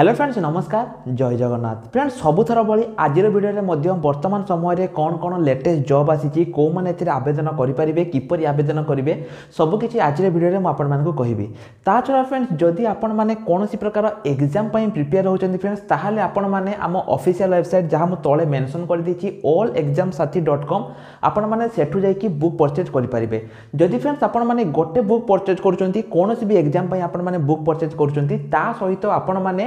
hello friends নমস্কার জয় Jagannath friends সবুথর ভি আজির ভিডিওরে মধ্যে বর্তমান সময়ের কোণ কোণ লেটেস্ট জব আসিছি কেউমানে এর আবেদন করে কিপর আবেদন করবে সবুকিছি আজির ভিডিওরে মু আপনার কহবি তা ছড়া ফ্রেন্ডস যদি আপন মানে কোণী প্রকার এক্সাম পাই প্রিপেয়ার হচ্ছেন ফ্রেন্ডস তাহলে আপন মানে আম অফিসিয়াল ওয়েবসাইট যা মু তলে মেনশন করে দিয়েছি all exam Sathi dot com আপন মানে সেঠু যাই বুক পরচেজ করে যদি ফ্রেন্ডস আপন মানে গোটে বুক পরচেজ করছেন কোণী বি এক্সাম পাই আপন মানে বুক পরচেজ করছেন তা সহিত আপন মানে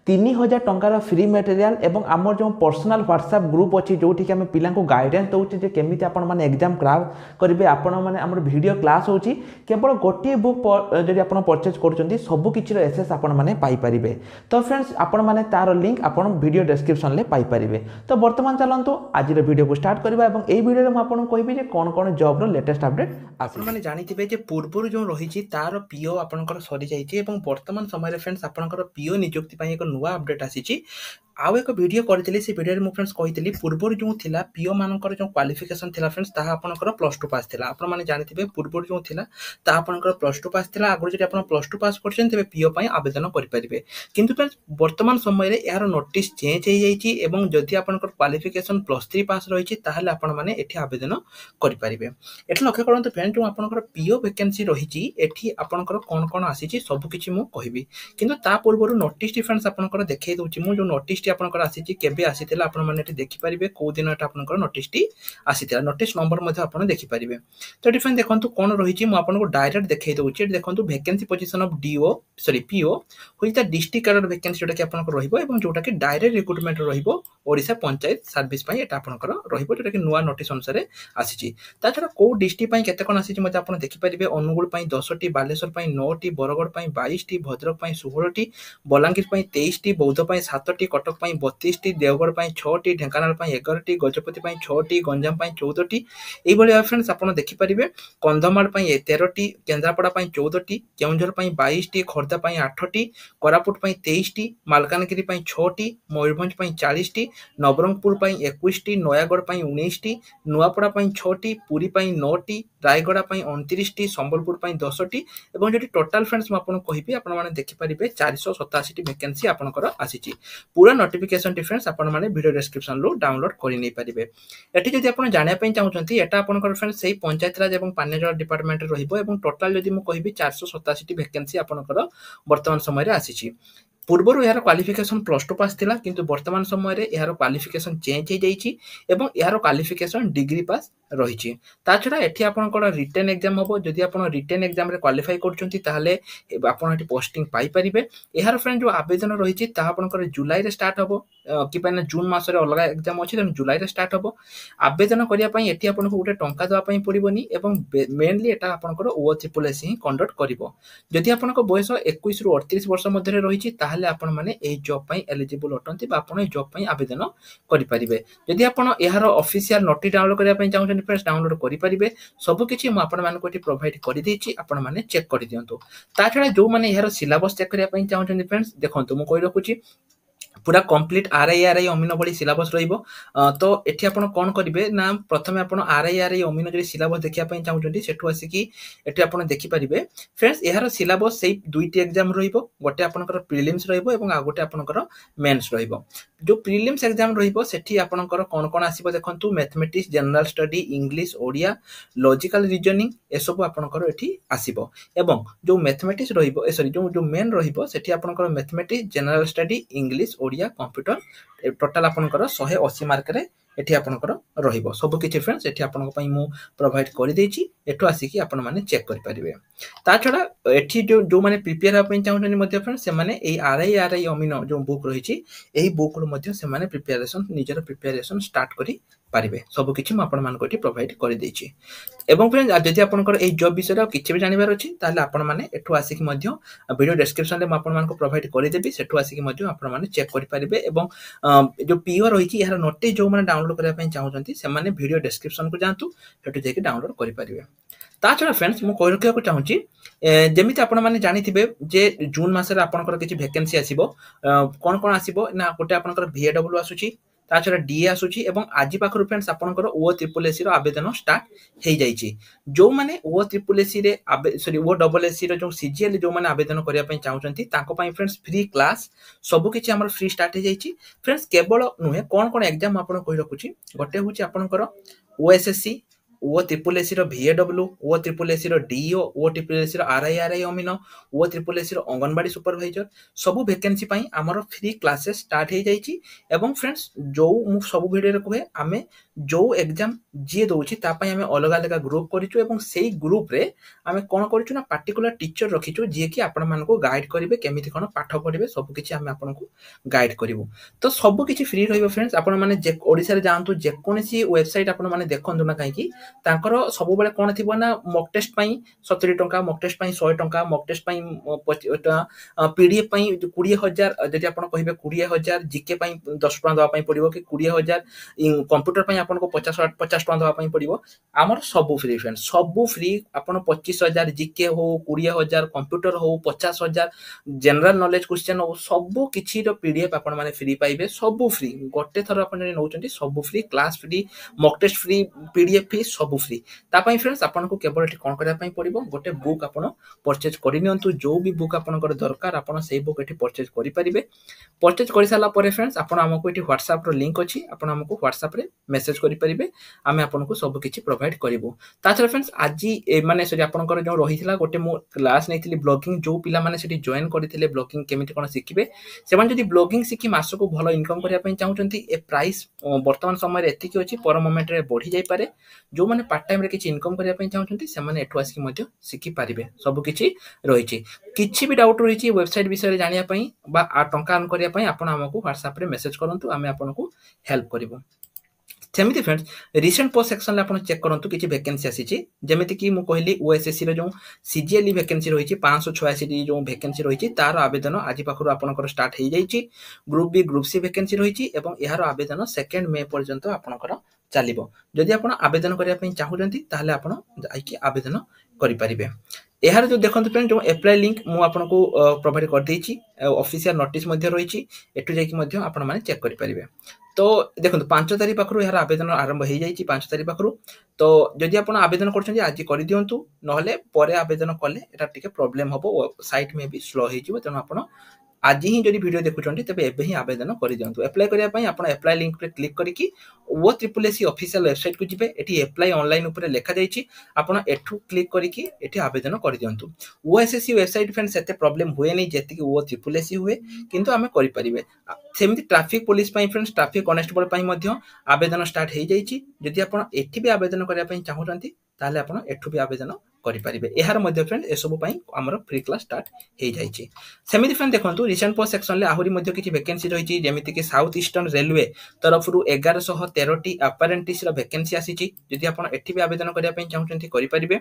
ତିନି ହଜାର ଟଙ୍କାର ଫ୍ରି ମେଟେରିଆଲ୍ ଏବଂ ଆମର ଯେଉଁ ପର୍ସନାଲ୍ ହ୍ୱାଟ୍ସଆପ୍ ଗ୍ରୁପ୍ ଅଛି ଯେଉଁଠିକି ଆମେ ପିଲାଙ୍କୁ ଗାଇଡ଼ାନ୍ସ ଦେଉଛେ ଯେ କେମିତି ଆପଣମାନେ ଏକ୍ଜାମ୍ କ୍ରାକ୍ କରିବେ ଆପଣମାନେ ଆମର ଭିଡ଼ିଓ କ୍ଲାସ୍ ହେଉଛି କେବଳ ଗୋଟିଏ ବୁକ୍ ଯଦି ଆପଣ ପରଚେଜ୍ କରୁଛନ୍ତି ସବୁ କିଛିର ଏସେସ୍ ଆପଣମାନେ ପାଇପାରିବେ ତ ଫ୍ରେଣ୍ଡସ୍ ଆପଣମାନେ ତା'ର ଲିଙ୍କ୍ ଆପଣ ଭିଡ଼ିଓ ଡେସ୍କ୍ରିପ୍ସନ୍ରେ ପାଇପାରିବେ ତ ବର୍ତ୍ତମାନ ଚାଲନ୍ତୁ ଆଜିର ଭିଡ଼ିଓକୁ ଷ୍ଟାର୍ଟ କରିବା ଏବଂ ଏହି ଭିଡ଼ିଓରେ ମୁଁ ଆପଣଙ୍କୁ କହିବି ଯେ କ'ଣ କ'ଣ ଜବ୍ର ଲେଟେଷ୍ଟ ଅପଡ଼େଟ୍ ଆପଣମାନେ ଜାଣିଥିବେ ଯେ ପୂର୍ବରୁ ଯେଉଁ ରହିଛି ତା'ର ପିଓ ଆପଣଙ୍କର ସରିଯାଇଛି ଏବଂ ବର୍ତ୍ତମାନ ସମୟରେ ଫ୍ରେଣ୍ଡସ୍ ଆପଣଙ୍କର ପିଓ ନିଯୁକ୍ତି ପାଇଁ ଏକ ନୂଆ नवा अपडेट आसी ଆଉ ଏକ ଭିଡ଼ିଓ କରିଥିଲି ସେ ଭିଡ଼ିଓରେ ମୁଁ ଫ୍ରେଣ୍ଡସ୍ କହିଥିଲି ପୂର୍ବରୁ ଯେଉଁ ଥିଲା ପିଓମାନଙ୍କର ଯେଉଁ କ୍ୱାଲିଫିକେସନ୍ ଥିଲା ଫ୍ରେଣ୍ଡସ୍ ତାହା ଆପଣଙ୍କର ପ୍ଲସ୍ ଟୁ ପାସ୍ ଥିଲା ଆପଣମାନେ ଜାଣିଥିବେ ପୂର୍ବରୁ ଯେଉଁ ଥିଲା ତାହା ଆପଣଙ୍କର ପ୍ଲସ୍ ଟୁ ପାସ୍ ଥିଲା ଆଗରୁ ଯଦି ଆପଣ ପ୍ଲସ୍ ଟୁ ପାସ୍ କରିଛନ୍ତି ତେବେ ପିଓ ପାଇଁ ଆବେଦନ କରିପାରିବେ କିନ୍ତୁ ଫ୍ରେଣ୍ଡସ୍ ବର୍ତ୍ତମାନ ସମୟରେ ଏହାର ନୋଟିସ୍ ଚେଞ୍ଜ ହେଇଯାଇଛି ଏବଂ ଯଦି ଆପଣଙ୍କର କ୍ୱାଲିଫିକେସନ୍ ପ୍ଲସ୍ ଥ୍ରୀ ପାସ୍ ରହିଛି ତାହେଲେ ଆପଣମାନେ ଏଠି ଆବେଦନ କରିପାରିବେ ଏଠି ଲକ୍ଷ୍ୟ କରନ୍ତୁ ଫ୍ରେଣ୍ଡ ଯେଉଁ ଆପଣଙ୍କର ପିଓ ଭେକେନ୍ସି ରହିଛି ଏଠି ଆପଣଙ୍କର କ'ଣ କ'ଣ ଆସିଛି ସବୁକିଛି ମୁଁ କହିବି କିନ୍ତୁ ତା ପୂର୍ବରୁ ନୋଟିସ୍ ଡିଫରେନ୍ସ ଆପଣଙ୍କର ଦେଖାଇ ଦେଉଛି ମୁଁ ଯେଉଁ ନୋଟିସ୍ নোটিসটি আপনার আসিছে কেবে আসিলা আপনার এটি দেখিপারে কেউদিন এটা আপনার নোটিসটি আসিলা নোটিস নম্বর আপনার দেখিপারে তো এটি ফ্রেন্ড দেখুন কোণ রয়েছে মু আপনার ডাইরেক্ট দেখাই দেছি এটি দেখুন vacancy position of DO sorry PO হচ্ছে তার ডিস্ট্রিক্ট ক্যাডর ভ্যাকেন্সি যেটা কি আপনার রহব এবং যেটা কি ডাইরেক্ট রিক্রুটমেন্ট রহব ওড়িশা পঞ্চায়েত সার্ভিস পাই এটা আপনার রহব যেটা কি নূয়া নোটিস অনুসারে আসিছে তাছাড়া কেউ ডিস্ট্রিক্ট পাই কেতে কোণ আসিছে মধ্যে আপনার দেখিপারে অনুগুল পাই দশটি বালেশ্বর পাই নটি বরগড় পাই বাইশটি ভদ্রক পাই ষোহলটি বলাঙ্গীর পাই তেইশটি বৌদ্ধ পাই সাতটি কটক କଟକ ପାଇଁ ବତିଶଟି ଦେଓଗଡ଼ ପାଇଁ ଛଅଟି ଢେଙ୍କାନାଳ ପାଇଁ ଏଗାରଟି ଗଜପତି ପାଇଁ ଛଅଟି ଗଞ୍ଜାମ ପାଇଁ ଚଉଦଟି ଏଇଭଳି ଭାବେ ଫ୍ରେଣ୍ଡସ୍ ଆପଣ ଦେଖିପାରିବେ କନ୍ଧମାଳ ପାଇଁ ତେରଟି କେନ୍ଦ୍ରାପଡ଼ା ପାଇଁ ଚଉଦଟି କେଉଁଝର ପାଇଁ ବାଇଶଟି ଖୋର୍ଦ୍ଧା ପାଇଁ ଆଠଟି କୋରାପୁଟ ପାଇଁ ତେଇଶଟି ମାଲକାନଗିରି ପାଇଁ ଛଅଟି ମୟୂରଭଞ୍ଜ ପାଇଁ ଚାଳିଶଟି ନବରଙ୍ଗପୁର ପାଇଁ ଏକୋଇଶଟି ନୟାଗଡ଼ ପାଇଁ ଉଣେଇଶଟି ନୂଆପଡ଼ା ପାଇଁ ଛଅଟି ପୁରୀ ପାଇଁ ନଅଟି ରାୟଗଡ଼ା ପାଇଁ ଅଣତିରିଶଟି ସମ୍ବଲପୁର ପାଇଁ ଦଶଟି ଏବଂ ଯଦି ଟୋଟାଲ୍ ଫ୍ରେଣ୍ଡସ୍ ମୁଁ ଆପଣଙ୍କୁ କହିବି ଆପଣମାନେ ଦେଖିପାରିବେ ଚାରିଶହ ସତାଅଶୀଟି ଭ୍ୟାକେନ୍ସି ଆପଣଙ୍କର ଆସିଛି ପୁରା ନୋଟିଫିକେସନ୍ ଡିଫରେନ୍ସ ଆପଣମାନେ ଭିଡ଼ିଓ ଡେସ୍କ୍ରିପ୍ସନ୍ରୁ ଡାଉନଲୋଡ୍ କରି ନେଇପାରିବେ ଏଠି ଯଦି ଆପଣ ଜାଣିବା ପାଇଁ ଚାହୁଁଛନ୍ତି ଏଟା ଆପଣଙ୍କର ଫ୍ରେଣ୍ଡ ସେଇ ପଞ୍ଚାୟତରାଜ ଏବଂ ପାନୀୟ ଜଳ ଡିପାର୍ଟମେଣ୍ଟରେ ରହିବ ଏବଂ ଟୋଟାଲ୍ ଯଦି ମୁଁ କହିବି ଚାରିଶହ ସତାଅଶୀଟି ଭେକେନ୍ସି ଆପଣଙ୍କର ବର୍ତ୍ତମାନ ସମୟରେ ଆସିଛି পূর্বর এর ক্বালিফিকেসন প্লস টু পাস লা কিন্তু বর্তমান সময়ের এর ক্বালিফিকেসন চেঞ্জ হয়ে যাই এবং এর ক্বালিফিকেসন ডিগ্রি পাস রয়েছে তাছাড়া এটি আপনার রিটেন এক্সাম হব যদি আপনার রিটেন এক্সামে কোয়ালিফাই করছেন তাহলে আপনার এটি পোস্টিং পাইপারে এর ফ্রেন্ড যে আবেদন রয়েছে তা আপনার জুলাইরে স্টার্ট হব কিংবা না জুন মাসের অলগা এক্সাম অছি তেমন জুলাইরে স্টার্ট হব আবেদন করা এটি আপনার গোটে টঙ্কা দেওয়া পড়বনি এবং মেনলি এটা আপনার ওএচএ পুলিশ হি কন্ডক্ট করব যদি আপনার বয়স একুশ রু অড়তিশ বর্ষ মধ্যে রয়েছে তাহলে ତାହେଲେ ଆପଣମାନେ ଏହି ଜବ୍ ପାଇଁ ଏଲିଜିବୁଲ୍ ଅଟନ୍ତି ବା ଆପଣ ଏହି ଜବ୍ ପାଇଁ ଆବେଦନ କରିପାରିବେ ଯଦି ଆପଣ ଏହାର ଅଫିସିଆଲ ନୋଟି ଡାଉନଲୋଡ୍ କରିବା ପାଇଁ ଚାହୁଁଛନ୍ତି ଫ୍ରେଣ୍ଡସ୍ ଡାଉନଲୋଡ୍ କରିପାରିବେ ସବୁ କିଛି ମୁଁ ଆପଣମାନଙ୍କୁ ଏଠି ପ୍ରୋଭାଇଡ୍ କରିଦେଇଛି ଆପଣମାନେ ଚେକ୍ କରିଦିଅନ୍ତୁ ତା ଛଡ଼ା ଯେଉଁମାନେ ଏହାର ସିଲାବସ୍ ଚେକ୍ କରିବା ପାଇଁ ଚାହୁଁଛନ୍ତି ଫ୍ରେଣ୍ଡସ୍ ଦେଖନ୍ତୁ ମୁଁ କହି ରଖୁଛି ପୁରା complete R I R I ଅମିନ ଭଳି ସିଲାବସ୍ ରହିବ ତ ଏଠି ଆପଣ କ'ଣ କରିବେ ନା ପ୍ରଥମେ ଆପଣ ଆର୍ ଆଇ ଆର୍ ଆଇ ଅମିନ ଯଦି ସିଲାବସ୍ ଦେଖିବା ପାଇଁ ଚାହୁଁଛନ୍ତି ସେଠୁ ଆସିକି ଏଠି ଆପଣ ଦେଖିପାରିବେ ଫ୍ରେଣ୍ଡସ୍ ଏହାର ସିଲାବସ୍ ସେଇ ଦୁଇଟି ଏକ୍ଜାମ୍ ରହିବ ଗୋଟେ ଆପଣଙ୍କର ପ୍ରିଲିମ୍ସ ରହିବ ଏବଂ ଆଉ ଗୋଟେ ଆପଣଙ୍କର ମେନ୍ସ ରହିବ ଯେଉଁ ପ୍ରିଲିମ୍ସ ଏକ୍ଜାମ୍ ରହିବ ସେଠି ଆପଣଙ୍କର କ'ଣ କ'ଣ ଆସିବ ଦେଖନ୍ତୁ mathematics general study English Odia logical reasoning ଏସବୁ ଆପଣଙ୍କର ଏଠି ଆସିବ ଏବଂ ଯେଉଁ ମ୍ୟାଥମେଟିକ୍ସ ରହିବ ସରି ଯେଉଁ ଯେଉଁ ମେନ୍ ରହିବ ସେଠି ଆପଣଙ୍କର mathematics general study English Odia computer total ଆପଣଙ୍କର ଶହେ ଅଶୀ ମାର୍କରେ ଏଠି ଆପଣଙ୍କର ରହିବ ସବୁ କିଛି ଫ୍ରେଣ୍ଡସ୍ ଏଠି ଆପଣଙ୍କ ପାଇଁ ମୁଁ ପ୍ରୋଭାଇଡ଼ କରିଦେଇଛି ଏଠୁ ଆସିକି ଆପଣମାନେ ଚେକ୍ କରିପାରିବେ ତା ଛଡ଼ା ଏଠି ଯେଉଁ ଯେଉଁମାନେ ପ୍ରିପେୟାର ହେବା ପାଇଁ ଚାହୁଁଛନ୍ତି ମଧ୍ୟ ଫ୍ରେଣ୍ଡସ୍ ସେମାନେ ଏଇ ଆଇ ଆର୍ଆଇ ଆଇ ଅମିନ ଯେଉଁ ବୁକ୍ ରହିଛି ଏହି ବୁକ୍ରୁ ମଧ୍ୟ ସେମାନେ ପ୍ରିପେୟାରେସନ୍ ନିଜର ପ୍ରିପେୟାରେସନ୍ ଷ୍ଟାର୍ଟ କରି পারিবে ସବୁ କିଛି ମୁଁ ଆପଣମାନଙ୍କୁ ଏଠି ପ୍ରୋଭାଇଡ଼ କରିଦେଇଛି ଏବଂ ଫ୍ରେଣ୍ଡ ଯଦି ଆପଣଙ୍କର ଏଇ ଜବ୍ ବିଷୟରେ ଆଉ କିଛି ବି ଜାଣିବାର ଅଛି ତାହେଲେ ଆପଣମାନେ ଏଠୁ ଆସିକି ମଧ୍ୟ ଭିଡ଼ିଓ ଡେସ୍କ୍ରିପସନ୍ରେ ମୁଁ ଆପଣମାନଙ୍କୁ ପ୍ରୋଭାଇଡ଼ କରିଦେବି ସେଠୁ ଆସିକି ମଧ୍ୟ ଆପଣମାନେ ଚେକ୍ କରିପାରିବେ ଏବଂ ଯେଉଁ ପିଓ ରହିଛି ଏହାର ନୋଟିସ୍ ଯେଉଁମାନେ ଡାଉନଲୋଡ଼ କରିବା ପାଇଁ ଚାହୁଁଛନ୍ତି ସେମାନେ ଭିଡ଼ିଓ ଡେସ୍କ୍ରିପସନ୍କୁ ଯାଆନ୍ତୁ ସେଠୁ ଯାଇକି ଡାଉନଲୋଡ଼ କରିପାରିବେ ତା ଛଡ଼ା ଫ୍ରେଣ୍ଡସ୍ ମୁଁ କହି ରଖିବାକୁ ଚାହୁଁଛି ଯେମିତି ଆପଣମାନେ ଜାଣିଥିବେ ଯେ ଜୁନ୍ ମାସରେ ଆପଣଙ୍କର କିଛି ଭେକେନ୍ସି ଆସିବ କ'ଣ କ'ଣ ଆସିବ ନା ଗୋଟେ ଆପଣଙ୍କର ଭିଏଡବ୍ଲ୍ୟୁ ଆସୁଛି ତା ଛଡ଼ା ଡିଏ ଆସୁଛି ଏବଂ ଆଜି ପାଖରୁ ଫ୍ରେଣ୍ଡସ୍ ଆପଣଙ୍କର ଓ ତ୍ରିପୁଲ ଏସିର ଆବେଦନ ଷ୍ଟାର୍ଟ ହେଇଯାଇଛି ଯେଉଁମାନେ ଓ ତ୍ରିପୁଲ ଏସିରେ ସରି ଓ ଡବଲ ଏସିର ଯେଉଁ ସିଜିଏଲ୍ ଯେଉଁମାନେ ଆବେଦନ କରିବା ପାଇଁ ଚାହୁଁଛନ୍ତି ତାଙ୍କ ପାଇଁ ଫ୍ରେଣ୍ଡସ୍ ଫ୍ରି କ୍ଲାସ୍ ସବୁକିଛି ଆମର ଫ୍ରି ଷ୍ଟାର୍ଟ ହେଇଯାଇଛି ଫ୍ରେଣ୍ଡସ୍ କେବଳ ନୁହେଁ କ'ଣ କ'ଣ ଏକ୍ଜାମ୍ ଆପଣ କହି ରଖୁଛି ଗୋଟେ ହେଉଛି ଆପଣଙ୍କର ଓଏସ୍ଏସ୍ସି ଓ ତ୍ରିପୁଲ ଏସିର ଭିଏଡବ୍ଲ୍ୟୁ ଓ ତ୍ରିପୁଲ ଏସିର ଡିଇଓ ଓ ଟ୍ରିପୁଲ ଏସିର ଆର୍ଆଇ ଆର୍ଆଇ ଅମିନ ଓ ତ୍ରିପୁଲ ଏସିର ଅଙ୍ଗନବାଡ଼ି ସୁପରଭାଇଜର ସବୁ ଭେକେନ୍ସି ପାଇଁ ଆମର ଫ୍ରି କ୍ଲାସେସ୍ ଷ୍ଟାର୍ଟ ହେଇଯାଇଛି ଏବଂ ଫ୍ରେଣ୍ଡସ୍ ଯେଉଁ ମୁଁ ସବୁ ଭିଡ଼ିଓରେ କୁହେ ଆମେ ଯେଉଁ ଏକ୍ଜାମ୍ ଯିଏ ଦେଉଛି ତା ପାଇଁ ଆମେ ଅଲଗା ଅଲଗା ଗ୍ରୁପ୍ କରିଛୁ ଏବଂ ସେଇ ଗ୍ରୁପ୍ରେ ଆମେ କ'ଣ କରିଛୁ ନା ପାର୍ଟିକୁଲାର ଟିଚର ରଖିଛୁ ଯିଏକି ଆପଣମାନଙ୍କୁ ଗାଇଡ଼ କରିବେ କେମିତି କ'ଣ ପାଠ ପଢ଼ିବେ ସବୁକିଛି ଆମେ ଆପଣଙ୍କୁ ଗାଇଡ଼ କରିବୁ ତ ସବୁ କିଛି ଫ୍ରି ରହିବ ଫ୍ରେଣ୍ଡସ୍ ଆପଣମାନେ ଯେ ଓଡ଼ିଶାରେ ଯାଆନ୍ତୁ ଯେକୌଣସି ୱେବସାଇଟ୍ ଆପଣମାନେ ଦେଖନ୍ତୁ ନା କାହିଁକି ତାଙ୍କର ସବୁବେଳେ କ'ଣ ଥିବ ନା ମକ୍ ଟେଷ୍ଟ ପାଇଁ ସତୁରି ଟଙ୍କା ମକ୍ ଟେଷ୍ଟ ପାଇଁ ଶହେ ଟଙ୍କା ମକ୍ ଟେଷ୍ଟ ପାଇଁ ଟଙ୍କା ପିଡ଼ିଏ ପାଇଁ କୋଡ଼ିଏ ହଜାର ଯଦି ଆପଣ କହିବେ କୋଡ଼ିଏ ହଜାର ଜିକେ ପାଇଁ ଦଶ ଟଙ୍କା ଦେବା ପାଇଁ ପଡ଼ିବ କି କୋଡ଼ିଏ ହଜାର କମ୍ପ୍ୟୁଟର ପାଇଁ ଆପଣଙ୍କୁ ପଚାଶ ପଚାଶ ଟଙ୍କା ଦେବା ପାଇଁ ପଡ଼ିବ ଆମର ସବୁ ଫ୍ରି ଫ୍ରେଣ୍ଡ ସବୁ ଫ୍ରି ଆପଣ ପଚିଶ ହଜାର ଜିକେ ହଉ କୋଡ଼ିଏ ହଜାର କମ୍ପ୍ୟୁଟର ହଉ ପଚାଶ ହଜାର ଜେନେରାଲ ନଲେଜ କ୍ୱେଶ୍ଚନ୍ ହଉ ସବୁ କିଛିର ପିଡ଼ିଏଫ୍ ଆପଣମାନେ ଫ୍ରି ପାଇବେ ସବୁ ଫ୍ରି ଗୋଟେ ଥର ଆପଣ ନେଉଛନ୍ତି ସବୁ free class free mock test free PDF free ସବୁ ଫ୍ରି ତା ପାଇଁ ଫ୍ରେଣ୍ଡସ୍ ଆପଣଙ୍କୁ କେବଳ ଏଠି କ'ଣ କରିବା ପାଇଁ ପଡ଼ିବ ଗୋଟେ ବୁକ୍ ଆପଣ ପରଚେଜ୍ କରିନିଅନ୍ତୁ ଯେଉଁ ବି ବୁକ୍ ଆପଣଙ୍କର ଦରକାର ଆପଣ ସେଇ ବୁକ୍ ଏଠି ପରଚେଜ୍ କରିପାରିବେ ପରଚେଜ୍ କରିସାରିଲା ପରେ ଫ୍ରେଣ୍ଡସ୍ ଆପଣ ଆମକୁ ଏଠି ହ୍ୱାଟ୍ସଆପ୍ର ଲିଙ୍କ୍ ଅଛି ଆପଣ ଆମକୁ ହ୍ୱାଟ୍ସଆପ୍ରେ ମେସେଜ୍ କରିପାରିବେ ଆମେ ଆପଣଙ୍କୁ ସବୁ କିଛି ପ୍ରୋଭାଇଡ଼ କରିବୁ ତା ଛଡ଼ା ଫ୍ରେଣ୍ଡସ୍ ଆଜି ମାନେ ସେଠି ଆପଣଙ୍କର ଯେଉଁ ରହିଥିଲା ଗୋଟେ ମୁଁ କ୍ଲାସ୍ ନେଇଥିଲି ବ୍ଲଗିଂ ଯେଉଁ ପିଲାମାନେ ସେଠି ଜଏନ୍ କରିଥିଲେ ବ୍ଲଗିଂ କେମିତି କ'ଣ ଶିଖିବେ ସେମାନେ ଯଦି ବ୍ଲଗିଂ ଶିଖି ମାସକୁ ଭଲ ଇନକମ୍ କରିବା ପାଇଁ ଚାହୁଁଛନ୍ତି ଏ ପ୍ରାଇସ୍ ବର୍ତ୍ତମାନ ସମୟରେ ଏତିକି ଅଛି ପର ମୋମେଣ୍ଟରେ ବଢ଼ିଯାଇପାରେ ଯେଉଁ ଯେଉଁମାନେ ପାର୍ଟ ଟାଇମ୍ରେ କିଛି ଇନକମ୍ କରିବା ପାଇଁ ଚାହୁଁଛନ୍ତି ସେମାନେ ଏଠୁ ଆସିକି ମଧ୍ୟ ଶିଖିପାରିବେ ସବୁକିଛି ରହିଛି କିଛି ବି ଡାଉଟ୍ ରହିଛି ୱେବସାଇଟ୍ ବିଷୟରେ ଜାଣିବା ପାଇଁ ବା ଟଙ୍କା ଅର୍ନ କରିବା ପାଇଁ ଆପଣ ଆମକୁ ହ୍ୱାଟ୍ସଆପ୍ରେ ମେସେଜ୍ କରନ୍ତୁ ଆମେ ଆପଣଙ୍କୁ ହେଲ୍ପ କରିବୁ ସେମିତି ଫ୍ରେଣ୍ଡ୍ସ ରିସେଣ୍ଟ ପୋଷ୍ଟ ସେକ୍ସନ୍ରେ ଆପଣ ଚେକ୍ କରନ୍ତୁ କିଛି ଭେକେନ୍ସି ଆସିଛି ଯେମିତିକି ମୁଁ କହିଲି ଓଏସ୍ଏସ୍ସିର ଯେଉଁ ଏଲ୍ ଭେକେନ୍ସି ରହିଛି ପାଞ୍ଚଶହ ଛୟାଅଶୀଟି ଯେଉଁ ଭେକେନ୍ସି ରହିଛି ତାର ଆବେଦନ ଆଜି ପାଖରୁ ଆପଣଙ୍କର ଷ୍ଟାର୍ଟ ହୋଇଯାଇଛି group B group C vacancy ରହିଛି ଏବଂ ଏହାର ଆବେଦନ ସେକେଣ୍ଡ ମେ ପର୍ଯ୍ୟନ୍ତ ଆପଣଙ୍କର ଚାଲିବ ଯଦି ଆପଣ ଆବେଦନ କରିବା ପାଇଁ ଚାହୁଁଛନ୍ତି ତାହେଲେ ଆପଣ ଯାଇକି ଆବେଦନ କରିପାରିବେ ଏହାର ଯେଉଁ ଦେଖନ୍ତୁ ଫ୍ରେଣ୍ଡ ଆପ୍ଲାଏ ଲିଙ୍କ୍ ମୁଁ ଆପଣଙ୍କୁ ପ୍ରୋଭାଇଡ଼ କରିଦେଇଛି ଅଫିସିଆଲ ନୋଟିସ୍ ମଧ୍ୟ ରହିଛି ଏଠୁ ଯାଇକି ମଧ୍ୟ ଆପଣମାନେ ଚେକ୍ କରିପାରିବେ ତ ଦେଖନ୍ତୁ ପାଞ୍ଚ ତାରିଖ ପାଖରୁ ଏହାର ଆବେଦନ ଆରମ୍ଭ ହୋଇଯାଇଛି ପାଞ୍ଚ ତାରିଖ ପାଖରୁ ତ ଯଦି ଆପଣ ଆବେଦନ କରୁଛନ୍ତି ଆଜି କରିଦିଅନ୍ତୁ ନହେଲେ ପରେ ଆବେଦନ କଲେ ଏଟା ଟିକେ ପ୍ରୋବ୍ଲେମ୍ ହେବ ସାଇଟ୍ ମେ ବି ସ୍ଲୋ ହୋଇଯିବ ତେଣୁ ଆପଣ ଆଜି ହିଁ ଯଦି ଭିଡ଼ିଓ ଦେଖୁଛନ୍ତି ତେବେ ଏବେ ହିଁ ଆବେଦନ କରିଦିଅନ୍ତୁ ଆପ୍ଲାଏ କରିବା ପାଇଁ ଆପଣ ଆପ୍ଲାଏ ଲିଙ୍କରେ କ୍ଲିକ୍ କରିକି ଓ ତ୍ରିପୁଲ ଏସି ଅଫିସିଆଲ ୱେବସାଇଟ୍କୁ ଯିବେ ଏଠି ଆପ୍ଲାଏ ଅନଲାଇନ୍ ଉପରେ ଲେଖାଯାଇଛି ଆପଣ ଏଠୁ କ୍ଲିକ୍ କରିକି ଏଠି ଆବେଦନ କରିଦିଅନ୍ତୁ O S S C website friends ଏତେ ପ୍ରୋବ୍ଲେମ୍ ହୁଏନି ଯେତିକି ଓ ତ୍ରିପୁଲ ଏସି ହୁଏ କିନ୍ତୁ ଆମେ କରିପାରିବେ ସେମିତି ଟ୍ରାଫିକ୍ ପୋଲିସ ପାଇଁ ଫ୍ରେଣ୍ଡସ୍ ଟ୍ରାଫିକ୍ କନେଷ୍ଟବଳ ପାଇଁ ମଧ୍ୟ ଆବେଦନ ଷ୍ଟାର୍ଟ ହୋଇଯାଇଛି ଯଦି ଆପଣ ଏଠି ବି ଆବେଦନ କରିବା ପାଇଁ ଚାହୁଁଛନ୍ତି ତାହେଲେ ଆପଣ ଏଠୁ ବି ଆବେଦନ କରିପାରିବେ ଏହାର ମଧ୍ୟ ଫ୍ରେଣ୍ଡ ଏସବୁ ପାଇଁ ଆମର ଫ୍ରି କ୍ଲାସ୍ ଷ୍ଟାର୍ଟ ହେଇଯାଇଛି ସେମିତି ଫ୍ରେଣ୍ଡ ଦେଖନ୍ତୁ ରିସେଣ୍ଟ ପୋଷ୍ଟ ସେକ୍ସନରେ ଆହୁରି ମଧ୍ୟ କିଛି ଭେକେନ୍ସି ରହିଛି ଯେମିତିକି ସାଉଥ ଇଷ୍ଟର୍ଣ୍ଣ ରେଲୱେ ତରଫରୁ ଏଗାରଶହ ତେରଟି ଆପାରେଣ୍ଟିସ୍ର ଭେକେନ୍ସି ଆସିଛି ଯଦି ଆପଣ ଏଠି ବି ଆବେଦନ କରିବା ପାଇଁ ଚାହୁଁଛନ୍ତି କରିପାରିବେ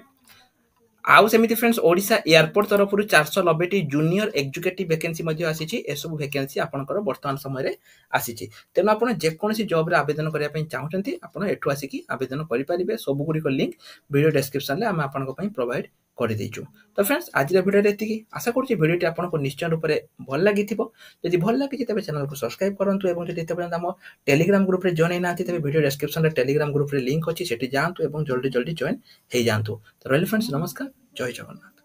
ଆଉ ସେମିତି ଫ୍ରେଣ୍ଡସ୍ ଓଡ଼ିଶା ଏୟାରପୋର୍ଟ ତରଫରୁ ଚାରିଶହ ନବେଟି ଜୁନିୟର ଏକ୍ଜିକ୍ୟୁଟିଭ୍ ଭେକେନ୍ସି ମଧ୍ୟ ଆସିଛି ଏସବୁ ଭେକେନ୍ସି ଆପଣଙ୍କର ବର୍ତ୍ତମାନ ସମୟରେ ଆସିଛି ତେଣୁ ଆପଣ ଯେକୌଣସି ଜବ୍ରେ ଆବେଦନ କରିବା ପାଇଁ ଚାହୁଁଛନ୍ତି ଆପଣ ଏଠୁ ଆସିକି ଆବେଦନ କରିପାରିବେ ସବୁଗୁଡ଼ିକ ଲିଙ୍କ୍ ଭିଡ଼ିଓ ଡେସ୍କ୍ରିପ୍ସନ୍ରେ ଆମେ ଆପଣଙ୍କ ପାଇଁ ପ୍ରୋଭାଇଡ଼ କରିଦେଇଛୁ ତ ଫ୍ରେଣ୍ଡସ୍ ଆଜିର ଭିଡ଼ିଓରେ ଏତିକି ଆଶା କରୁଛି ଭିଡ଼ିଓଟି ଆପଣଙ୍କୁ ନିଶ୍ଚୟ ରୂପରେ ଭଲ ଲାଗିଥିବ ଯଦି ଭଲ ଲାଗିଛି ତେବେ ଚ୍ୟାନେଲକୁ ସବସ୍କ୍ରାଇବ୍ କରନ୍ତୁ ଏବଂ ଯଦି ଏତେପର୍ଯ୍ୟନ୍ତ ଆମ ଟେଲିଗ୍ରାମ ଗ୍ରୁପରେ ଜଏନ୍ ହେଇନାହାନ୍ତି ତେବେ ଭିଡ଼ିଓ ଡେସ୍କ୍ରିପ୍ସନରେ ଟେଲିଗ୍ରାମ ଗ୍ରୁପରେ ଲିଙ୍କ୍ ଅଛି ସେଠି ଯାଆନ୍ତୁ ଏବଂ ଜଲ୍ଦି ଜଲ୍ଦି ଜଏନ୍ ହେଇଯାଆନ୍ତୁ ତ ରହିଲି ଫ୍ରେଣ୍ଡସ୍ ନମସ୍କାର ଜୟ ଜଗନ୍ନାଥ